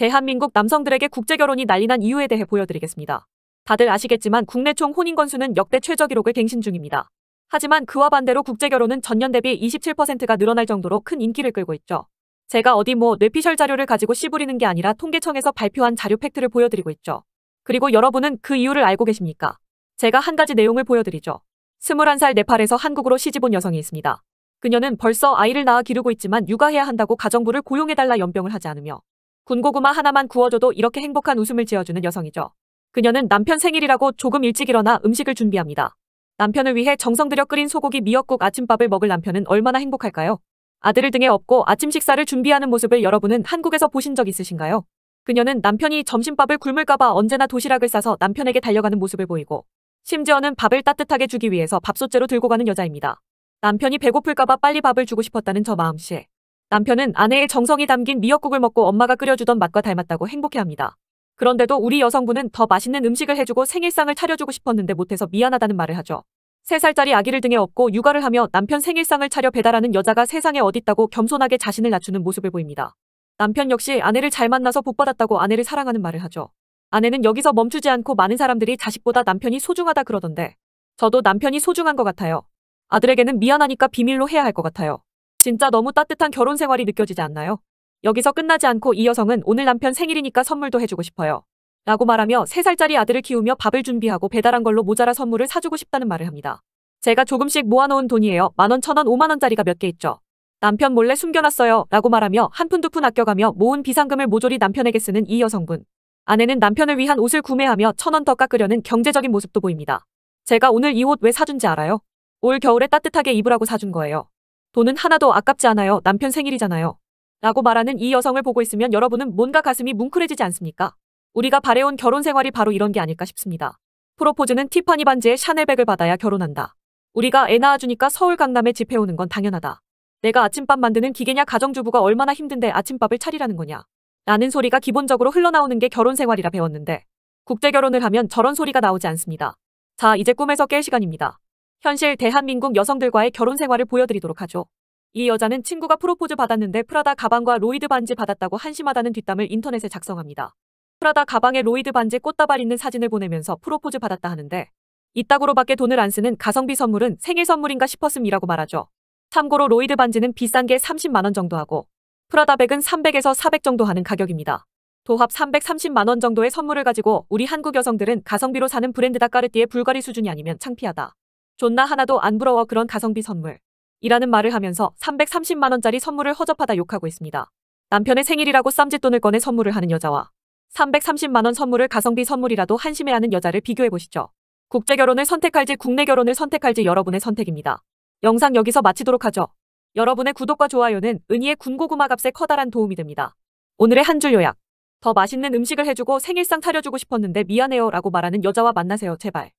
대한민국 남성들에게 국제결혼이 난리난 이유에 대해 보여드리겠습니다. 다들 아시겠지만 국내 총 혼인 건수는 역대 최저 기록을 갱신 중입니다. 하지만 그와 반대로 국제결혼은 전년 대비 27%가 늘어날 정도로 큰 인기를 끌고 있죠. 제가 어디 뭐 뇌피셜 자료를 가지고 씨부리는 게 아니라 통계청에서 발표한 자료 팩트를 보여드리고 있죠. 그리고 여러분은 그 이유를 알고 계십니까? 제가 한 가지 내용을 보여드리죠. 21살 네팔에서 한국으로 시집온 여성이 있습니다. 그녀는 벌써 아이를 낳아 기르고 있지만 육아해야 한다고 가정부를 고용해달라 연병을 하지 않으며 군고구마 하나만 구워줘도 이렇게 행복한 웃음을 지어주는 여성이죠. 그녀는 남편 생일이라고 조금 일찍 일어나 음식을 준비합니다. 남편을 위해 정성 들여 끓인 소고기 미역국 아침밥을 먹을 남편은 얼마나 행복할까요? 아들을 등에 업고 아침 식사를 준비하는 모습을 여러분은 한국에서 보신 적 있으신가요? 그녀는 남편이 점심밥을 굶을까봐 언제나 도시락을 싸서 남편에게 달려가는 모습을 보이고 심지어는 밥을 따뜻하게 주기 위해서 밥솥째로 들고 가는 여자입니다. 남편이 배고플까봐 빨리 밥을 주고 싶었다는 저 마음씨. 에 남편은 아내의 정성이 담긴 미역국을 먹고 엄마가 끓여주던 맛과 닮았다고 행복해합니다. 그런데도 우리 여성분은 더 맛있는 음식을 해주고 생일상을 차려주고 싶었는데 못해서 미안하다는 말을 하죠. 3살짜리 아기를 등에 업고 육아를 하며 남편 생일상을 차려 배달하는 여자가 세상에 어딨다고 겸손하게 자신을 낮추는 모습을 보입니다. 남편 역시 아내를 잘 만나서 복받았다고 아내를 사랑하는 말을 하죠. 아내는 여기서 멈추지 않고 많은 사람들이 자식보다 남편이 소중하다 그러던데 저도 남편이 소중한 것 같아요. 아들에게는 미안하니까 비밀로 해야 할 것 같아요. 진짜 너무 따뜻한 결혼 생활이 느껴지지 않나요? 여기서 끝나지 않고 이 여성은 오늘 남편 생일이니까 선물도 해주고 싶어요. 라고 말하며 3살짜리 아들을 키우며 밥을 준비하고 배달한 걸로 모자라 선물을 사주고 싶다는 말을 합니다. 제가 조금씩 모아놓은 돈이에요. 만원, 천원, 오만원짜리가 몇 개 있죠. 남편 몰래 숨겨놨어요. 라고 말하며 한 푼두 푼 아껴가며 모은 비상금을 모조리 남편에게 쓰는 이 여성분. 아내는 남편을 위한 옷을 구매하며 천원더 깎으려는 경제적인 모습도 보입니다. 제가 오늘 이 옷 왜 사준지 알아요? 올 겨울에 따뜻하게 입으라고 사준 거예요. 돈은 하나도 아깝지 않아요. 남편 생일이잖아요. 라고 말하는 이 여성을 보고 있으면 여러분은 뭔가 가슴이 뭉클해지지 않습니까? 우리가 바래온 결혼 생활이 바로 이런 게 아닐까 싶습니다. 프로포즈는 티파니 반지에 샤넬백을 받아야 결혼한다. 우리가 애 낳아주니까 서울 강남에 집해 오는 건 당연하다. 내가 아침밥 만드는 기계냐 가정주부가 얼마나 힘든데 아침밥을 차리라는 거냐. 라는 소리가 기본적으로 흘러나오는 게 결혼 생활이라 배웠는데 국제 결혼을 하면 저런 소리가 나오지 않습니다. 자 이제 꿈에서 깰 시간입니다. 현실 대한민국 여성들과의 결혼 생활을 보여드리도록 하죠. 이 여자는 친구가 프로포즈 받았는데 프라다 가방과 로이드 반지 받았다고 한심하다는 뒷담을 인터넷에 작성합니다. 프라다 가방에 로이드 반지 꽃다발 있는 사진을 보내면서 프로포즈 받았다 하는데 이따구로밖에 돈을 안 쓰는 가성비 선물은 생일 선물인가 싶었음이라고 말하죠. 참고로 로이드 반지는 비싼 게 30만원 정도 하고 프라다 백은 300에서 400 정도 하는 가격입니다. 도합 330만원 정도의 선물을 가지고 우리 한국 여성들은 가성비로 사는 브랜드다 까르띠의 불가리 수준이 아니면 창피하다. 존나 하나도 안 부러워 그런 가성비 선물. 이라는 말을 하면서 330만원짜리 선물을 허접하다 욕하고 있습니다. 남편의 생일이라고 쌈짓돈을 꺼내 선물을 하는 여자와 330만원 선물을 가성비 선물이라도 한심해하는 여자를 비교해보시죠. 국제 결혼을 선택할지 국내 결혼을 선택할지 여러분의 선택입니다. 영상 여기서 마치도록 하죠. 여러분의 구독과 좋아요는 은희의 군고구마 값에 커다란 도움이 됩니다. 오늘의 한 줄 요약. 더 맛있는 음식을 해주고 생일상 차려주고 싶었는데 미안해요 라고 말하는 여자와 만나세요 제발.